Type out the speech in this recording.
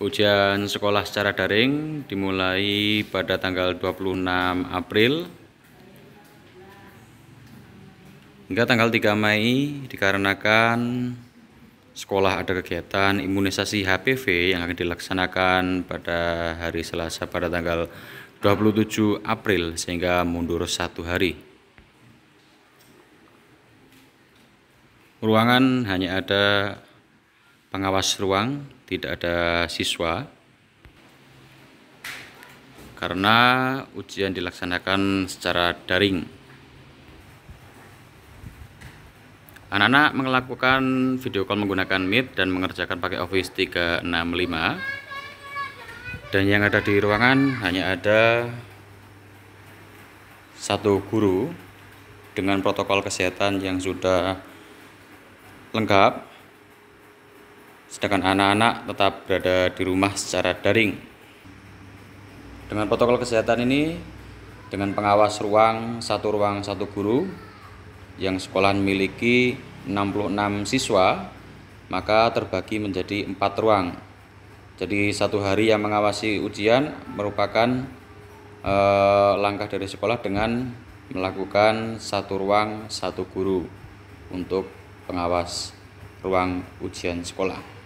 Ujian sekolah secara daring dimulai pada tanggal 26 April hingga tanggal 3 Mei dikarenakan sekolah ada kegiatan imunisasi HPV yang akan dilaksanakan pada hari Selasa pada tanggal 27 April sehingga mundur satu hari. Ruangan hanya ada pengawas ruang tidak ada siswa karena ujian dilaksanakan secara daring. Anak-anak melakukan video call menggunakan Meet dan mengerjakan pakai Office 365. Dan yang ada di ruangan hanya ada satu guru dengan protokol kesehatan yang sudah lengkap sedangkan anak-anak tetap berada di rumah secara daring. Dengan protokol kesehatan ini, dengan pengawas ruang satu ruang satu guru yang sekolah memiliki 66 siswa, maka terbagi menjadi empat ruang. Jadi satu hari yang mengawasi ujian merupakan eh, langkah dari sekolah dengan melakukan satu ruang satu guru untuk pengawas ruang ujian sekolah.